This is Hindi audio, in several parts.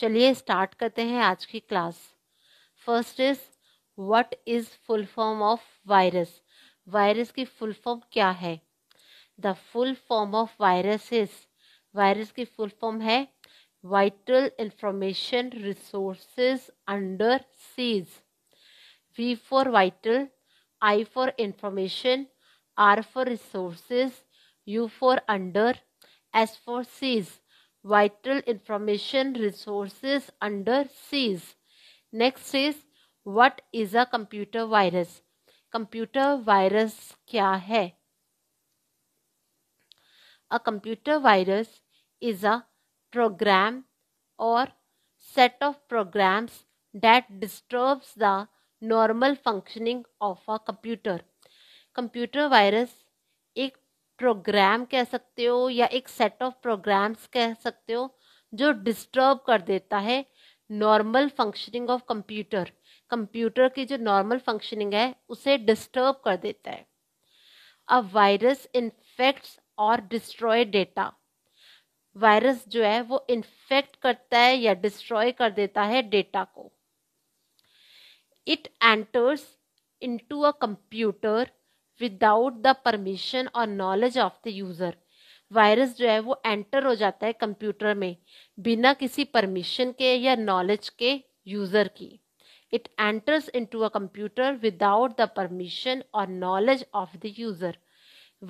चलिए स्टार्ट करते हैं आज की class first is what is full form of virus virus की फुल फॉर्म क्या है the full form of virus is virus की फुल फॉर्म है vital information resources under siege V for vital I for information R for resources U for under S for siege vital information resources under seas. Next is what is a computer virus? Computer virus kya hai? A computer virus is a program or set of programs that disturbs the normal functioning of a computer. Computer virus ek program कह सकते हो या एक सेट ऑफ प्रोग्राम्स कह सकते हो जो डिस्टर्ब कर देता है normal functioning of computer computer की जो नॉर्मल फंक्शनिंग है उसे डिस्टर्ब कर देता है अ वायरस इन्फेक्ट्स और डिस्ट्रॉय डेटा वायरस जो है वो इन्फेक्ट करता है या डिस्ट्रॉय कर देता है डेटा को it enters into a computer without the permission और knowledge of the user virus जो है वो एंटर हो जाता है कंप्यूटर में बिना किसी परमिशन के या नॉलेज के यूज़र की it enters into a computer without the permission और knowledge of the user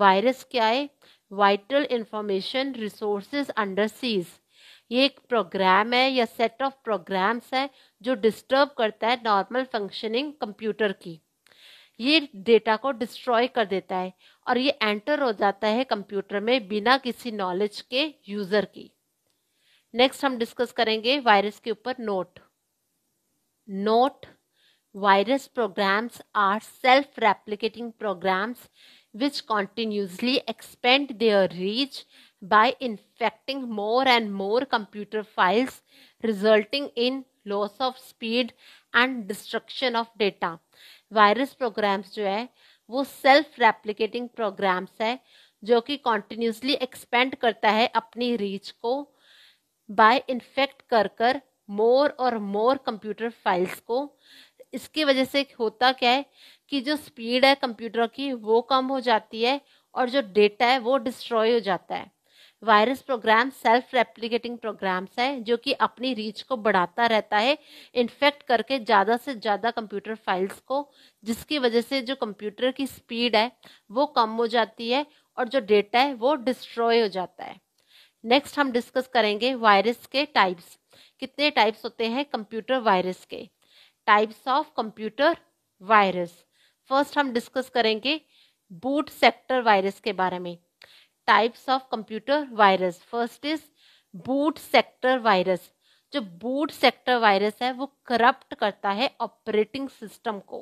virus क्या है vital information resources under siege ये एक प्रोग्राम है या सेट ऑफ प्रोग्राम्स है जो डिस्टर्ब करता है नॉर्मल फंक्शनिंग कंप्यूटर की ये डेटा को डिस्ट्रॉय कर देता है और ये एंटर हो जाता है कंप्यूटर में बिना किसी नॉलेज के यूजर की नेक्स्ट हम डिस्कस करेंगे वायरस के ऊपर note note virus programs are self replicating programs which continuously expand their reach by infecting more and more computer files resulting in loss of speed and destruction of data virus programs जो है वो सेल्फ रेप्लिकेटिंग प्रोग्राम्स है जो कि कॉन्टिन्यूसली एक्सपेंड करता है अपनी रीच को बाय इन्फेक्ट कर कर मोर और मोर कंप्यूटर फाइल्स को इसकी वजह से होता क्या है कि जो स्पीड है कंप्यूटर की वो कम हो जाती है और जो डेटा है वो डिस्ट्रॉय हो जाता है virus program self replicating programs हैं जो कि अपनी रीच को बढ़ाता रहता है इन्फेक्ट करके ज़्यादा से ज़्यादा कंप्यूटर फाइल्स को जिसकी वजह से जो कंप्यूटर की स्पीड है वो कम हो जाती है और जो डेटा है वो डिस्ट्रॉय हो जाता है नेक्स्ट हम डिस्कस करेंगे वायरस के टाइप्स कितने टाइप्स होते हैं कंप्यूटर वायरस के types of computer virus first हम डिस्कस करेंगे बूट सेक्टर वायरस के बारे में types of computer virus first is boot sector virus जो बूट सेक्टर वायरस है वो करप्ट करता है ऑपरेटिंग सिस्टम को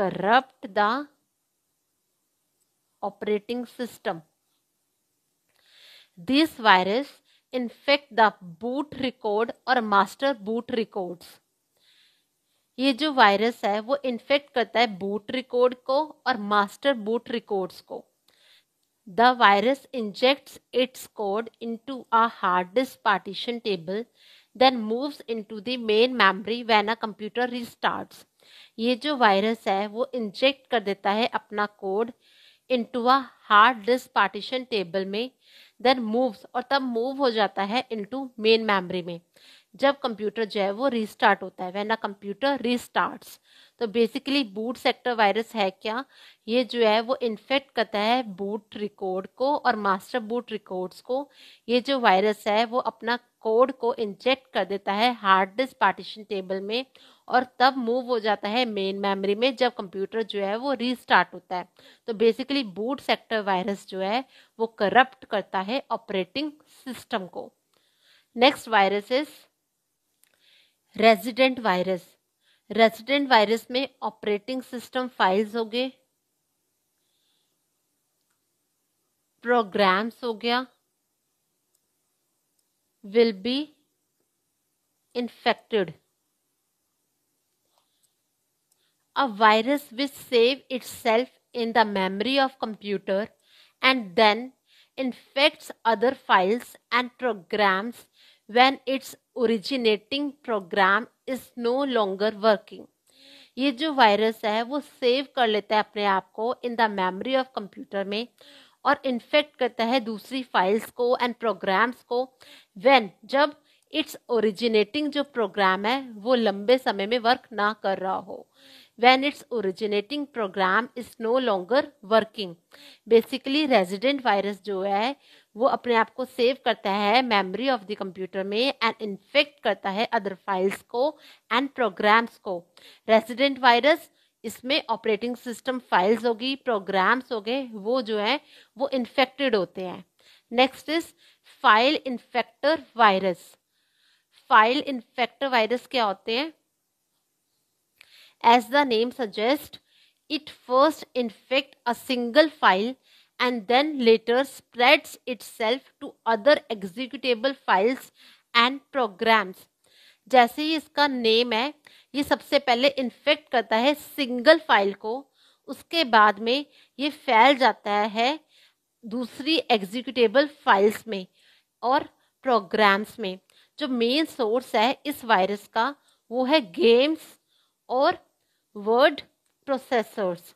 corrupt the operating system this virus infect the boot record और मास्टर बूट रिकॉर्ड्स ये जो वायरस है वो इन्फेक्ट करता है बूट रिकॉर्ड को और मास्टर बूट रिकॉर्ड्स को the virus injects its code into a hard disk partition table then moves into the main memory when a computer restarts ये जो वायरस है वो इंजेक्ट कर देता है अपना code into a hard disk partition table में देन मूव्स और तब मूव हो जाता है इनटू मेन मेमोरी में जब कंप्यूटर जो है वो रिस्टार्ट होता है वह ना कंप्यूटर रिस्टार्ट तो बेसिकली बूट सेक्टर वायरस है क्या ये जो है वो इन्फेक्ट करता है बूट रिकॉर्ड को और मास्टर बूट रिकॉर्ड्स को ये जो वायरस है वो अपना कोड को इंजेक्ट कर देता है हार्ड डिस्क पार्टीशन टेबल में और तब मूव हो जाता है मेन मेमोरी में जब कंप्यूटर जो है वो रीस्टार्ट होता है तो बेसिकली बूट सेक्टर वायरस जो है वो करप्ट करता है ऑपरेटिंग सिस्टम को next virus is resident virus resident virus में ऑपरेटिंग सिस्टम फाइल्स हो गए प्रोग्राम्स हो गया will be infected a virus which save its self in the memory of computer and then infects other files and programs when its originating program is no longer working ये जो वायरस है वो सेव कर लेता है अपने आप को in the memory of computer में और इन्फेक्ट करता है दूसरी फाइल्स को एंड प्रोग्राम्स को व्हेन जब इट्स ओरिजिनेटिंग जो प्रोग्राम है वो लंबे समय में वर्क ना कर रहा हो when its originating program is no longer working basically resident virus जो है वो अपने आप को सेव करता है मेमोरी ऑफ द कंप्यूटर में एंड इन्फेक्ट करता है अदर फाइल्स को एंड प्रोग्राम्स को रेसिडेंट वायरस इसमें ऑपरेटिंग सिस्टम फाइल्स होगी प्रोग्राम्स हो गए वो जो है वो इन्फेक्टेड होते हैं next is file infector virus file infector virus क्या होते हैं as the name suggest it first infect a single file and then later spreads itself to other executable files and programs जैसे ही इसका नेम है ये सबसे पहले इन्फेक्ट करता है सिंगल फाइल को उसके बाद में ये फैल जाता है दूसरी एग्जीक्यूटेबल फाइल्स में और प्रोग्राम्स में जो मेन सोर्स है इस वायरस का वो है गेम्स और word processors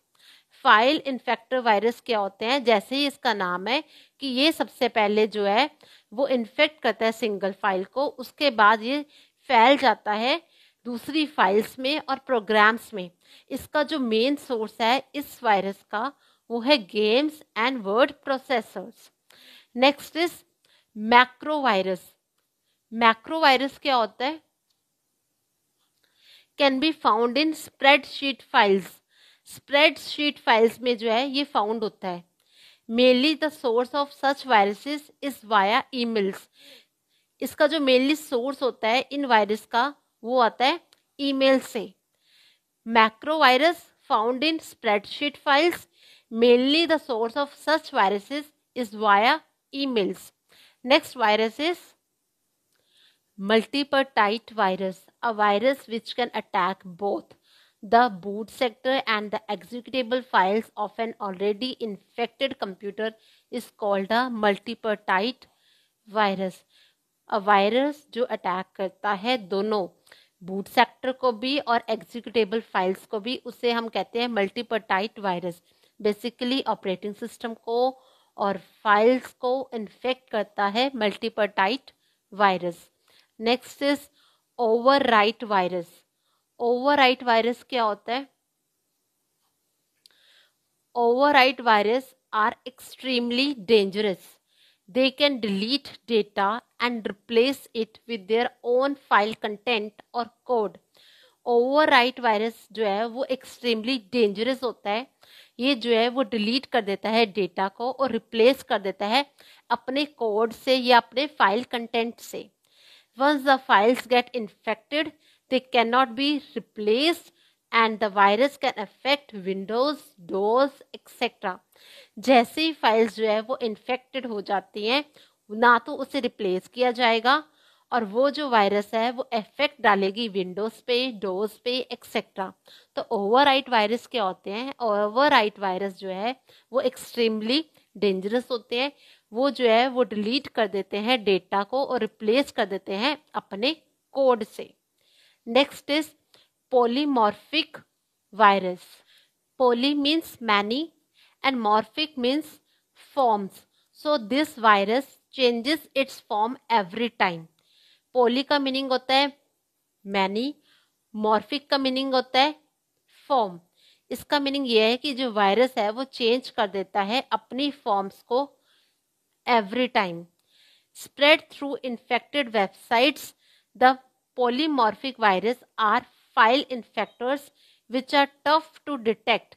file infector virus क्या होते हैं जैसे ही इसका नाम है कि ये सबसे पहले जो है वो इन्फेक्ट करता है सिंगल फाइल को उसके बाद ये फैल जाता है दूसरी फाइल्स में और प्रोग्राम्स में इसका जो मेन सोर्स है इस वायरस का वो है games and word processors next is macro virus macro virus क्या होता है can be found in spreadsheet files spreadsheet files में जो है ये फाउंड होता है mainly the source of such viruses is via emails इसका जो मेनली सोर्स होता है इन वायरस का वो आता है ईमेल से macro virus found in spreadsheet files mainly the source of such viruses is via emails next virus is tight virus a virus which can attack both the boot sector and the executable files of an already infected computer is called a multipartite virus virus जो अटैक करता है दोनों बूट सेक्टर को भी और एग्जीक्यूटेबल फाइल्स को भी उसे हम कहते हैं multipartite virus basically operating system को और फाइल्स को इन्फेक्ट करता है multipartite virus next is over virus overwrite virus क्या होता है overwrite virus are extremely dangerous they can delete data and replace it with their own file content और कोड ओवरराइट वायरस जो है वो एक्सट्रीमली डेंजरस होता है ये जो है वो डिलीट कर देता है डेटा को और रिप्लेस कर देता है अपने कोड से या अपने फाइल कंटेंट से once the files get infected They cannot be replaced and the virus can affect windows, doors, etc. जैसे ही फाइल्स जो है वो इन्फेक्टेड हो जाती हैं ना तो उसे रिप्लेस किया जाएगा और वो जो वायरस है वो इफेक्ट डालेगी विंडोज़ पे डोर्स पे एक्सेट्रा तो ओवरराइट वायरस क्या होते हैं ओवरराइट वायरस जो है वो एक्सट्रीमली डेंजरस होते हैं वो जो है वो डिलीट कर देते हैं डेटा को और रिप्लेस कर देते हैं अपने कोड से next is polymorphic virus poly means many and morphic means forms so this virus changes its form every time poly का मीनिंग होता है मैनी मॉर्फिक का मीनिंग होता है फॉर्म इसका मीनिंग यह है कि जो वायरस है वो चेंज कर देता है अपनी फॉर्म्स को every time spread through infected websites the polymorphic virus are file infectors which are tough to detect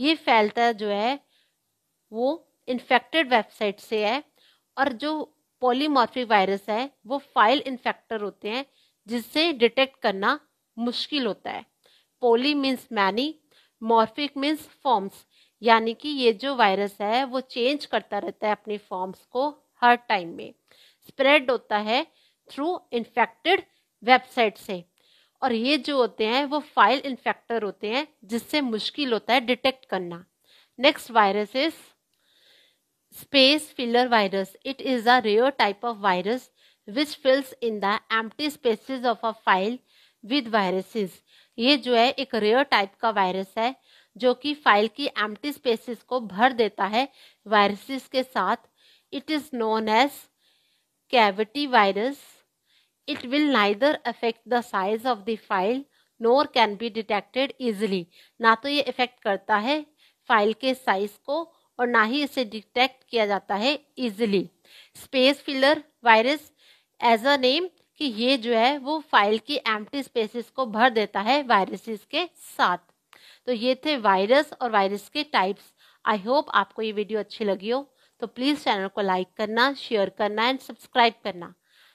ये फैलता जो है वो इन्फेक्टेड वेबसाइट से है और जो पॉलीमॉर्फिक वायरस है वो फाइल इन्फेक्टर होते हैं जिससे डिटेक्ट करना मुश्किल होता है poly means many morphic means forms यानी कि ये जो वायरस है वो चेंज करता रहता है अपनी फॉर्म्स को हर टाइम में स्प्रेड होता है थ्रू इन्फेक्टेड वेबसाइट से और ये जो होते हैं वो फाइल इन्फेक्टर होते हैं जिससे मुश्किल होता है डिटेक्ट करना next virus is space filler virus it is a rare type of virus which fills in the empty spaces of a file with viruses ये जो है एक रेयर टाइप का वायरस है जो कि फाइल की एम्प्टी स्पेसेस को भर देता है वायरसेस के साथ it is known as cavity virus It will neither affect the size of the file nor can be detected easily. ना तो ये affect करता है फाइल के साइज को और ना ही इसे डिटेक्ट किया जाता है easily space filler virus as a name कि ये जो है वो फाइल की एम्प्टी स्पेसेस को भर देता है वायरसेस के साथ तो ये थे वायरस और वायरस के टाइप्स आई होप आपको ये वीडियो अच्छी लगी हो तो प्लीज़ चैनल को लाइक करना शेयर करना एंड सब्सक्राइब करना